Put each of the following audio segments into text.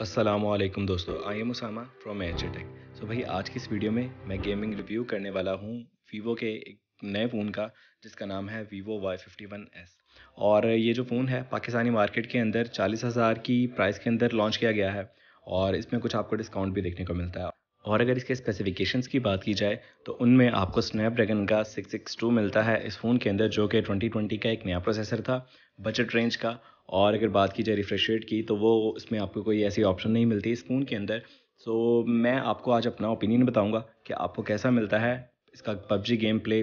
असलम दोस्तों I am Usama from H tech so भाई आज की इस वीडियो में मैं गेमिंग रिव्यू करने वाला हूँ वीवो के एक नए फ़ोन का जिसका नाम है Vivo Y fifty one S और ये जो फ़ोन है पाकिस्तानी मार्केट के अंदर चालीस हज़ार की प्राइस के अंदर लॉन्च किया गया है और इसमें कुछ आपको डिस्काउंट भी देखने को मिलता है और अगर इसके स्पेसिफिकेशंस की बात की जाए तो उनमें आपको स्नैपड्रैगन का 662 मिलता है इस फ़ोन के अंदर जो कि 2020 का एक नया प्रोसेसर था बजट रेंज का और अगर बात की जाए रिफ्रेश रेट की तो वो इसमें आपको कोई ऐसी ऑप्शन नहीं मिलती स्पून के अंदर सो मैं आपको आज अपना ओपिनियन बताऊंगा कि आपको कैसा मिलता है इसका पबजी गेम प्ले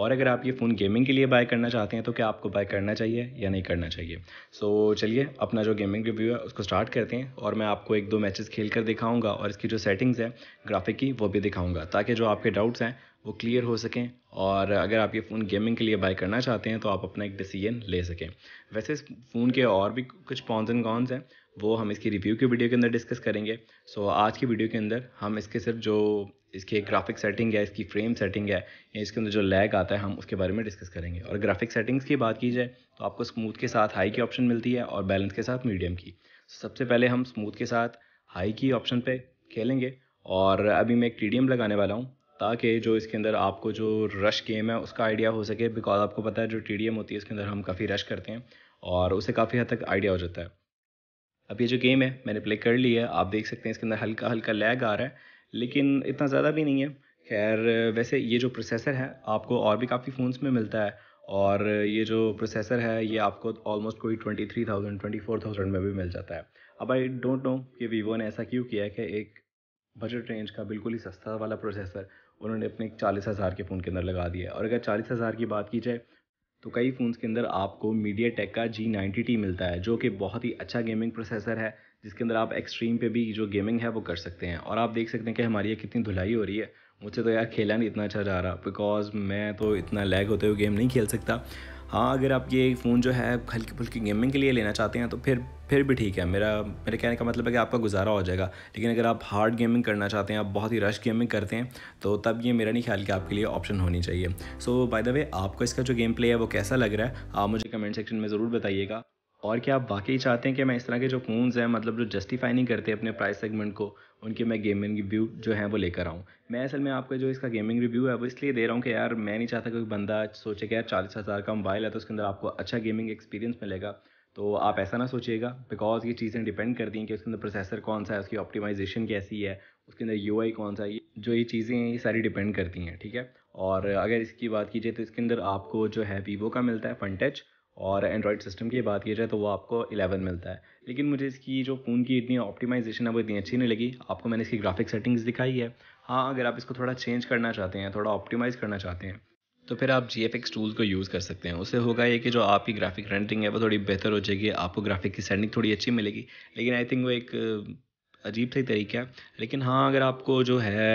और अगर आप ये फ़ोन गेमिंग के लिए बाय करना चाहते हैं तो क्या आपको बाय करना चाहिए या नहीं करना चाहिए सो so, चलिए अपना जो गेमिंग रिव्यू है उसको स्टार्ट करते हैं और मैं आपको एक दो मैचेस खेल कर दिखाऊँगा और इसकी जो सेटिंग्स है ग्राफिक की वो भी दिखाऊँगा ताकि जो आपके डाउट्स हैं वो क्लियर हो सकें और अगर आप ये फ़ोन गेमिंग के लिए बाय करना चाहते हैं तो आप अपना एक डिसीजन ले सकें वैसे इस फ़ोन के और भी कुछ पॉन्स एंड कॉन्स हैं वो हम इसकी रिव्यू की वीडियो के अंदर डिस्कस करेंगे सो so, आज की वीडियो के अंदर हम इसके सिर्फ जो इसके ग्राफिक सेटिंग है इसकी फ्रेम सेटिंग है इसके अंदर जो लैग आता है हम उसके बारे में डिस्कस करेंगे और ग्राफिक सेटिंग्स की बात की जाए तो आपको स्मूथ के साथ हाई की ऑप्शन मिलती है और बैलेंस के साथ मीडियम की सबसे पहले हम स्मूथ के साथ हाई की ऑप्शन पे खेलेंगे और अभी मैं एक टी लगाने वाला हूँ ताकि जो इसके अंदर आपको जो रश गेम है उसका आइडिया हो सके बिकॉज आपको पता है जो टी होती है उसके अंदर हम काफ़ी रश करते हैं और उसे काफ़ी हद तक आइडिया हो जाता है अब ये जो गेम है मैंने प्ले कर ली है आप देख सकते हैं इसके अंदर हल्का हल्का लैग आ रहा है लेकिन इतना ज़्यादा भी नहीं है खैर वैसे ये जो प्रोसेसर है आपको और भी काफ़ी फ़ोन्स में मिलता है और ये जो प्रोसेसर है ये आपको ऑलमोस्ट कोई twenty three thousand twenty four thousand में भी मिल जाता है अब आई डोंट नो कि वीवो ने ऐसा क्यों किया है कि एक बजट रेंज का बिल्कुल ही सस्ता वाला प्रोसेसर उन्होंने अपने चालीस हज़ार के फ़ोन के अंदर लगा दिया और अगर चालीस हज़ार की बात की जाए तो कई फ़ोन्स के अंदर आपको मीडिया टेक का जी नाइन्टी टी मिलता है जो कि बहुत ही अच्छा गेमिंग प्रोसेसर है जिसके अंदर आप एक्सट्रीम पे भी जो गेमिंग है वो कर सकते हैं और आप देख सकते हैं कि हमारी ये कितनी धुलाई हो रही है मुझे तो यार खेला नहीं इतना अच्छा जा रहा बिकॉज मैं तो इतना लैग होते हुए गेम नहीं खेल सकता हाँ अगर आप ये फ़ोन जो है हल्की फुल्की गेमिंग के लिए लेना चाहते हैं तो फिर फिर भी ठीक है मेरा मेरे कहने का मतलब है कि आपका गुजारा हो जाएगा लेकिन अगर आप हार्ड गेमिंग करना चाहते हैं आप बहुत ही रश गेमिंग करते हैं तो तब ये मेरा नहीं ख्याल कि आपके लिए ऑप्शन होनी चाहिए सो बाय द वे आपको इसका जो गेम प्ले है वो कैसा लग रहा है आप मुझे कमेंट सेक्शन में ज़रूर बताइएगा और क्या आप वाकई चाहते हैं कि मैं इस तरह के जो फ़ोन्स हैं मतलब जो जस्टिफाई नहीं करते अपने प्राइस सेगमेंट को उनके मैं गेमिंग रिव्यू जो है वो लेकर आऊँ मैं असल में आपका जो इसका गेमिंग रिव्यू है वो इसलिए दे रहा हूँ कि यार मैं नहीं चाहता कोई बंदा सोचे कि यार चालीस हज़ार का मोबाइल है तो उसके अंदर आपको अच्छा गेमिंग एक्सपीरियंस मिलेगा तो आप ऐसा ना सोचिएगा बिकॉज ये चीज़ें डिपेंड करती हैं कि उसके अंदर प्रोसेसर कौन सा है उसकी ऑप्टिमाइजेशन कैसी है उसके अंदर यू कौन सा है जो ये चीज़ें हैं ये सारी डिपेंड करती हैं ठीक है और अगर इसकी बात की जाए तो इसके अंदर आपको जो है वीवो का मिलता है फन टच और एंड्रॉयड सिस्टम की बात की जाए तो वो आपको एलेवन मिलता है लेकिन मुझे इसकी जो फ़ोन की इतनी ऑप्टिमाइजेशन है वो इतनी अच्छी नहीं लगी आपको मैंने इसकी ग्राफिक सेटिंग्स दिखाई है हाँ अगर आप इसको थोड़ा चेंज करना चाहते हैं थोड़ा ऑप्टिमाइज़ करना चाहते हैं तो फिर आप जी एफ एक्स टूल को यूज़ कर सकते हैं उससे होगा ये कि जो आपकी ग्राफिक रेंडरिंग है वो थोड़ी बेहतर हो जाएगी आपको ग्राफिक की सेटिंग थोड़ी अच्छी मिलेगी लेकिन आई थिंक वो एक अजीब सा ही तरीका है लेकिन हाँ अगर आपको जो है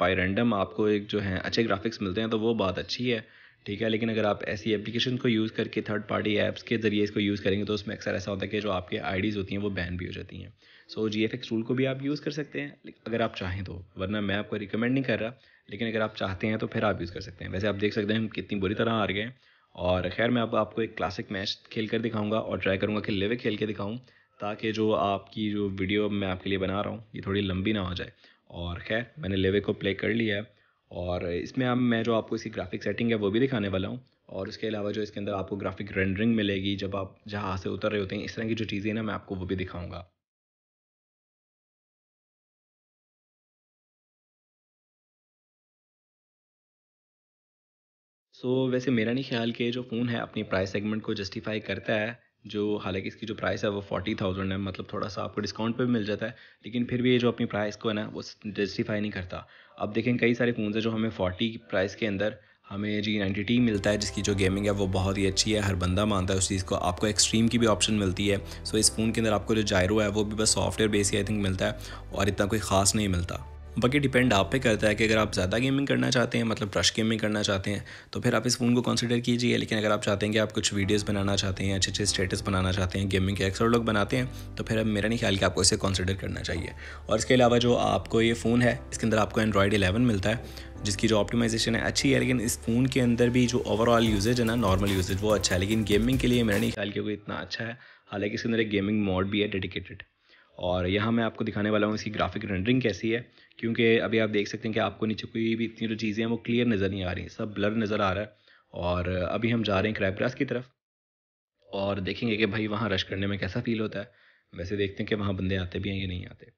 बाई रेंडम आपको एक जो है अच्छे ग्राफिक्स मिलते हैं तो वो बात अच्छी है ठीक है लेकिन अगर आप ऐसी एप्लीकेशन को यूज़ करके थर्ड पार्टी ऐप्स के ज़रिए इसको यूज़ करेंगे तो उसमें अक्सर ऐसा होता है कि जो आपके आईडीज़ होती हैं वो बैन भी हो जाती हैं so G F X rule को भी आप यूज़ कर सकते हैं अगर आप चाहें तो वरना मैं आपको रिकमेंड नहीं कर रहा लेकिन अगर आप चाहते हैं तो फिर आप यूज़ कर सकते हैं वैसे आप देख सकते हैं हम कितनी बुरी तरह हार गए और खैर मैं अब आपको एक क्लासिक मैच खेल कर दिखाऊँगा और ट्राई करूँगा कि लेवे खेल के दिखाऊँ ताकि जो आपकी जो वीडियो मैं आपके लिए बना रहा हूँ ये थोड़ी लंबी ना हो जाए और खैर मैंने लेवे को प्ले कर लिया है और इसमें अब मैं जो आपको इसकी ग्राफिक सेटिंग है वो भी दिखाने वाला हूँ और उसके अलावा जो इसके अंदर आपको ग्राफिक रेंडरिंग मिलेगी जब आप जहाँ से उतर रहे होते हैं इस तरह की जो चीज़ें ना मैं आपको वो भी दिखाऊँगा सो so, वैसे मेरा नहीं ख्याल कि जो फ़ोन है अपनी प्राइस सेगमेंट को जस्टिफाई करता है जो हालांकि इसकी जो प्राइस है वो फोर्टी थाउजेंड है मतलब थोड़ा सा आपको डिस्काउंट पे भी मिल जाता है लेकिन फिर भी ये जो अपनी प्राइस को है ना वो जस्टिफाई नहीं करता अब देखें कई सारे फ़ोन है जो हमें फोर्टी प्राइस के अंदर हमें जी नाइन्टी टी मिलता है जिसकी जो गेमिंग है वो बहुत ही अच्छी है हर बंदा मानता है उस चीज़ को आपको एक्सट्रीम की भी ऑप्शन मिलती है सो इस फ़ोन के अंदर आपको जो जायरो है वो भी बस सॉफ्टवेयर बेस ही आई थिंक मिलता है और इतना कोई ख़ास नहीं मिलता बाकी डिपेंड आप पे करता है कि अगर आप ज़्यादा गेमिंग करना चाहते हैं मतलब रश गेमिंग करना चाहते हैं तो फिर आप इस फ़ोन को कंसीडर कीजिए लेकिन अगर आप चाहते हैं कि आप कुछ वीडियोस बनाना चाहते हैं अच्छे अच्छे स्टेटस बनाना चाहते हैं गेमिंग के अक्सर लोग बनाते हैं तो फिर अब मेरा नहीं ख्याल कि आपको इसे कंसिडर करना चाहिए और इसके अलावा जो आपको ये फ़ोन है इसके अंदर आपको एंड्रॉयड एलेवन मिलता है जिसकी जो ऑप्टिमाइजेशन है अच्छी है लेकिन इस फ़ोन के अंदर भी जो ओवरऑल यूजेज है ना नॉर्मल यूजेज वो अच्छा है लेकिन गेमिंग के लिए मेरा नहीं ख्याल कि वो इतना अच्छा है हालांकि इसके अंदर एक गेमिंग मोड भी है डेडिकेटेड और यहाँ मैं आपको दिखाने वाला हूँ इसकी ग्राफिक रेंडरिंग कैसी है क्योंकि अभी आप देख सकते हैं कि आपको नीचे कोई भी इतनी जो चीज़ें हैं वो क्लियर नज़र नहीं आ रही सब ब्लर नज़र आ रहा है और अभी हम जा रहे हैं क्रैपरास की तरफ और देखेंगे कि भाई वहाँ रश करने में कैसा फील होता है वैसे देखते हैं कि वहाँ बंदे आते भी हैं या नहीं आते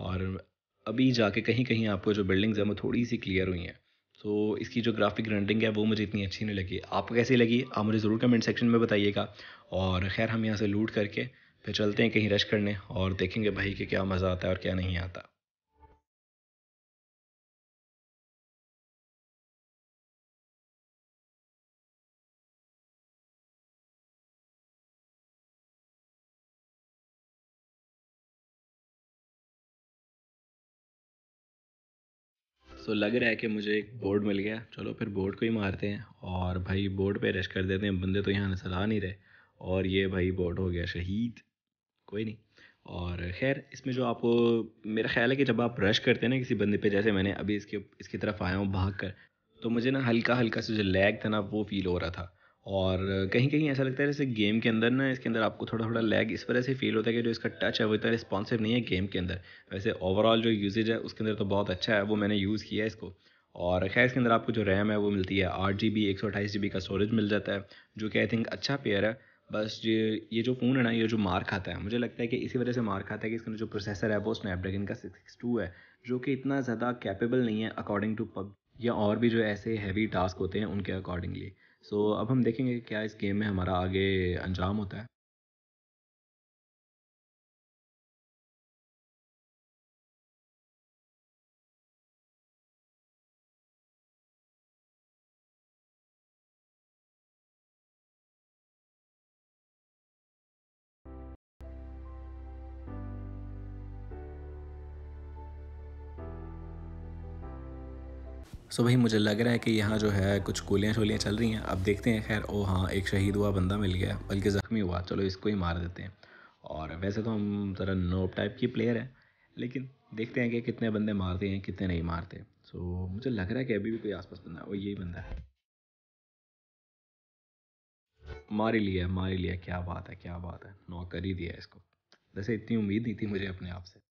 और अभी जाके कहीं कहीं आपको जो बिल्डिंग्स हैं वो थोड़ी सी क्लियर हुई हैं तो इसकी जो ग्राफिक रेंडरिंग है वो मुझे इतनी अच्छी नहीं लगी आपको कैसी लगी आप मुझे ज़रूर कमेंट सेक्शन में बताइएगा और खैर हम यहाँ से लूट करके फिर चलते हैं कहीं रश करने और देखेंगे भाई कि क्या मज़ा आता है और क्या नहीं आता तो लग रहा है कि मुझे एक बोर्ड मिल गया चलो फिर बोर्ड को ही मारते हैं और भाई बोर्ड पे रश कर देते हैं बंदे तो यहाँ नजर आ नहीं रहे और ये भाई बोर्ड हो गया शहीद कोई नहीं और खैर इसमें जो आपको मेरा ख्याल है कि जब आप रश करते हैं ना किसी बंदे पे जैसे मैंने अभी इसके इसकी तरफ आया हूँ भाग कर तो मुझे ना हल्का हल्का से जो लैग था ना वो फील हो रहा था और कहीं कहीं ऐसा लगता है जैसे गेम के अंदर ना इसके अंदर आपको थोड़ा थोड़ा लैग इस वजह से फील होता है कि जो इसका टच है वो इतना रिस्पॉन्सिव नहीं है गेम के अंदर वैसे ओवरऑल जो यूजेज है उसके अंदर तो बहुत अच्छा है वो मैंने यूज़ किया है इसको और खैर इसके अंदर आपको जो रैम है वो मिलती है आठ जी बी एक सौ अट्ठाईस जी बी का स्टोरेज मिल जाता है जो कि आई थिंक अच्छा पेयर है बस ये ये जो फ़ोन है ना ये जो मार खाता है मुझे लगता है कि इसी वजह से मार खाता है कि इसका जो प्रोसेसर है वो स्नैपड्रैगन का सिक्स टू है जो कि इतना ज़्यादा कैपेबल नहीं है अकॉर्डिंग टू पब या और भी जो ऐसे हैवी टास्क होते हैं उनके अकॉर्डिंगली सो so, अब हम देखेंगे क्या इस गेम में हमारा आगे अंजाम होता है सो भाई मुझे लग रहा है कि यहाँ जो है कुछ गोलियाँ शोलियाँ चल रही हैं अब देखते हैं खैर ओ हाँ एक शहीद हुआ बंदा मिल गया बल्कि ज़ख्मी हुआ चलो इसको ही मार देते हैं और वैसे तो हम ज़रा नोब टाइप की प्लेयर हैं लेकिन देखते हैं कि कितने बंदे मारते हैं कितने नहीं मारते सो so, मुझे लग रहा है कि अभी भी कोई आसपास बंदा है वो यही बंदा है मार ही लिया मार ही लिया क्या बात है क्या बात है नौकर ही दिया इसको वैसे इतनी उम्मीद नहीं थी मुझे अपने आप से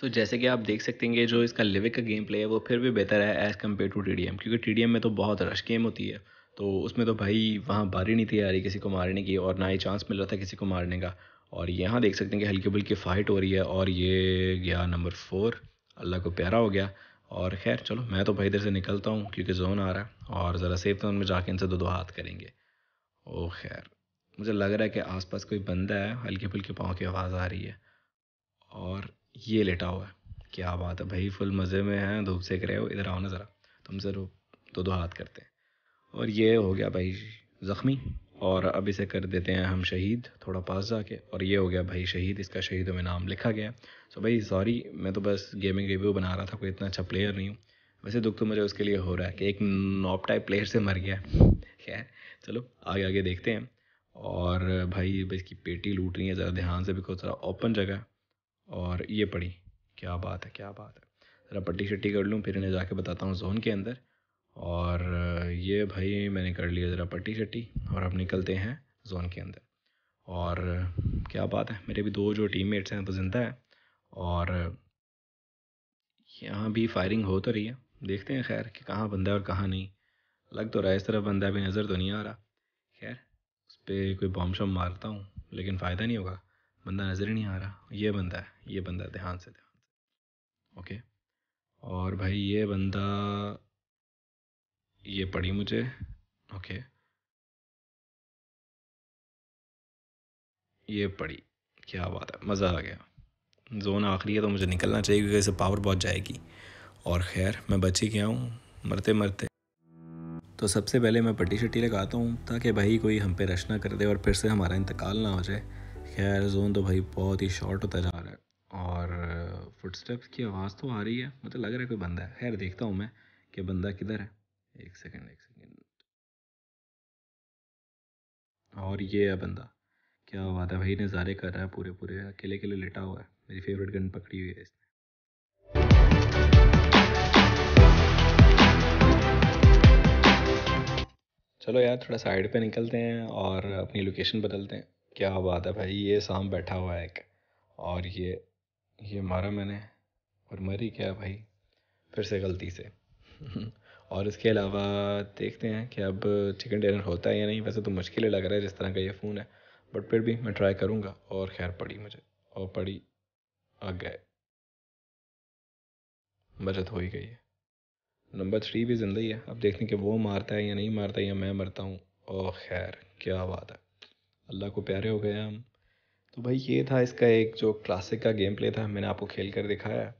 सो so, जैसे कि आप देख सकते हैं जो इसका लिविक का गेम प्ले है वो फिर भी बेहतर है एज़ कम्पेयर टू टी क्योंकि टी में तो बहुत रश गेम होती है तो उसमें तो भाई वहाँ बारी नहीं थी आ रही किसी को मारने की और ना ही चांस मिल रहा था किसी को मारने का और यहाँ देख सकते हैं कि हल्की फुल्की फाइट हो रही है और ये गया नंबर फोर अल्लाह को प्यारा हो गया और खैर चलो मैं तो भाई इधर से निकलता हूँ क्योंकि जोन आ रहा है और ज़रा सेफ जोन में जाके इनसे दो दो हाथ करेंगे ओ खैर मुझे लग रहा है कि आसपास कोई बंदा है हल्के फुल्के पाँव की आवाज़ आ रही है और ये लेटा हुआ है क्या बात है भाई फुल मज़े में हैं धूप सेक रहे हो इधर आओ ना ज़रा तुम जरूर दो दो हाथ करते हैं और ये हो गया भाई ज़ख्मी और अब इसे कर देते हैं हम शहीद थोड़ा पास जाके और ये हो गया भाई शहीद इसका शहीदों में नाम लिखा गया सो भाई सॉरी मैं तो बस गेमिंग रिव्यू बना रहा था कोई इतना अच्छा प्लेयर नहीं हूँ वैसे दुख तो मुझे उसके लिए हो रहा है कि एक नॉप टाइप प्लेयर से मर गया है चलो आगे आगे देखते हैं और भाई इसकी पेटी लूट रही है ज़रा ध्यान से बिकॉज ज़रा ओपन जगह और ये पड़ी क्या बात है क्या बात है ज़रा पट्टी शट्टी कर लूँ फिर इन्हें जाके बताता हूँ जोन के अंदर और ये भाई मैंने कर लिया ज़रा पट्टी शट्टी और अब निकलते हैं जोन के अंदर और क्या बात है मेरे भी दो जो टीम मेट्स हैं वो ज़िंदा हैं और यहाँ भी फायरिंग हो तो रही है देखते हैं खैर कि कहाँ बंदा है और कहाँ नहीं लग तो रहा है इस तरफ बंदा भी नज़र तो नहीं आ रहा खैर उस पर कोई बॉम्ब शॉम मारता हूँ लेकिन फ़ायदा नहीं होगा बंदा नज़र ही नहीं आ रहा ये बंदा है ये बंदा ध्यान से ध्यान से ओके और भाई ये बंदा ये पड़ी मुझे ओके ये पड़ी क्या बात है मज़ा आ गया जोन आखिरी है तो मुझे निकलना चाहिए क्योंकि इससे पावर बहुत जाएगी और खैर मैं बच ही गया हूँ मरते मरते तो सबसे पहले मैं पट्टी शट्टी लगाता हूँ ताकि भाई कोई हम पे रश ना कर दे और फिर से हमारा इंतकाल ना हो जाए खैर जोन तो भाई बहुत ही शॉर्ट होता जा रहा है और फुटस्टेप्स की आवाज़ तो आ रही है मतलब लग रहा है कोई बंदा है खैर देखता हूँ मैं कि बंदा किधर है एक सेकंड एक सेकंड और ये है बंदा क्या बात है भाई नज़ारे कर रहा है पूरे पूरे अकेले अकेले लेटा हुआ है मेरी फेवरेट गन पकड़ी हुई है इसने चलो यार थोड़ा साइड पे निकलते हैं और अपनी लोकेशन बदलते हैं क्या बात है भाई ये शाम बैठा हुआ है एक और ये ये मारा मैंने और मरी क्या भाई फिर से गलती से और इसके अलावा देखते हैं कि अब चिकन डिनर होता है या नहीं वैसे तो मुश्किल लग रहा है जिस तरह का ये फ़ोन है बट फिर भी मैं ट्राई करूँगा और खैर पड़ी मुझे और पड़ी आ गए बचत हो ही गई है नंबर थ्री भी ज़िंदा ही है अब देखने के वो मारता है या नहीं मारता है, या मैं मरता हूँ ओह खैर क्या बात है अल्लाह को प्यारे हो गए हम तो भाई ये था इसका एक जो क्लासिक का गेम प्ले था मैंने आपको खेल कर दिखाया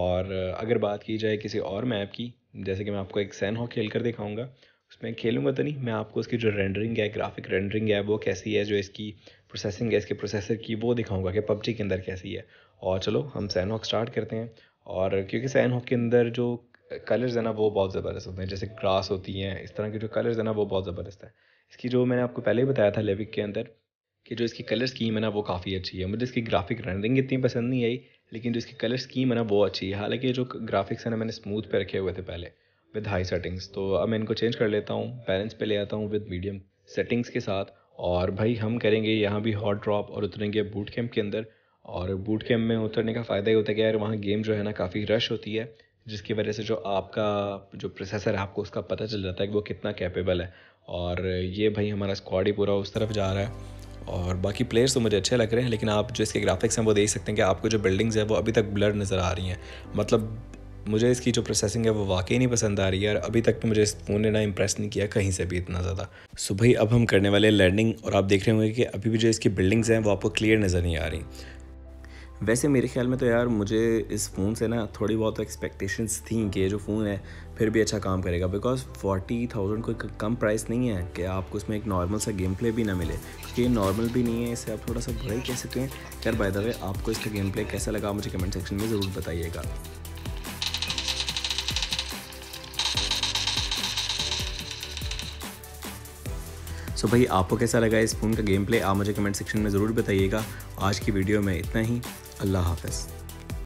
और अगर बात की जाए किसी और मैप की जैसे कि मैं आपको एक सैन हो खेल कर दिखाऊँगा उसमें खेलूँगा तो नहीं मैं आपको उसकी जो रेंडरिंग है ग्राफिक रेंडरिंग है वो कैसी है जो इसकी प्रोसेसिंग है इसके प्रोसेसर की वो दिखाऊँगा कि पबजी के अंदर कैसी है और चलो हम हॉक स्टार्ट करते हैं और क्योंकि हॉक के अंदर जो कलर्स है ना वो बहुत ज़बरदस्त होते हैं जैसे ग्रास होती हैं इस तरह के जो कलर्स है ना वो बहुत ज़बरदस्त है इसकी जो मैंने आपको पहले ही बताया था लेविक के अंदर कि जो इसकी कलर स्कीम है ना वो काफ़ी अच्छी है मुझे मतलब इसकी ग्राफिक रनिंग इतनी पसंद नहीं आई लेकिन जो इसकी कलर स्कीम है ना वो अच्छी है हालांकि जो ग्राफिक्स है ना मैंने स्मूथ पे रखे हुए थे पहले विद हाई सेटिंग्स तो अब मैं इनको चेंज कर लेता हूँ बैलेंस पे ले आता हूँ विद मीडियम सेटिंग्स के साथ और भाई हम करेंगे यहाँ भी हॉट ड्रॉप और उतरेंगे बूट कैम्प के अंदर और बूट कैम्प में उतरने का फ़ायदा ये होता है कि यार वहाँ गेम जो है ना काफ़ी रश होती है जिसकी वजह से जो आपका जो प्रोसेसर है आपको उसका पता चल जाता है कि वो कितना कैपेबल है और ये भाई हमारा स्क्वाड ही पूरा उस तरफ जा रहा है और बाकी प्लेयर्स तो मुझे अच्छे लग रहे हैं लेकिन आप जो इसके ग्राफिक्स हैं वो देख सकते हैं कि आपको जो बिल्डिंग्स है वो अभी तक ब्लर नज़र आ रही हैं मतलब मुझे इसकी जो प्रोसेसिंग है वो वाकई नहीं पसंद आ रही है और अभी तक तो मुझे इस फ़ोन ने ना इम्प्रेस नहीं किया कहीं से भी इतना ज़्यादा सुबह अब हम करने वाले लर्निंग और आप देख रहे होंगे कि अभी भी जो इसकी बिल्डिंग्स हैं वो आपको क्लियर नज़र नहीं आ रही वैसे मेरे ख्याल में तो यार मुझे इस फ़ोन से ना थोड़ी बहुत एक्सपेक्टेशंस तो थी कि ये जो फ़ोन है फिर भी अच्छा काम करेगा बिकॉज फोर्टी थाउजेंड कोई कम प्राइस नहीं है कि आपको इसमें एक नॉर्मल सा गेम प्ले भी ना मिले क्योंकि नॉर्मल भी नहीं है इसे आप थोड़ा सा बड़ा ही कह सकते हैं यार बाय द वे आपको इसका गेम प्ले कैसा लगा मुझे कमेंट सेक्शन में ज़रूर बताइएगा सो भाई आपको कैसा लगा इस फ़ोन का गेम प्ले आप मुझे कमेंट सेक्शन में ज़रूर बताइएगा आज की वीडियो में इतना ही अल्लाह हाफिज़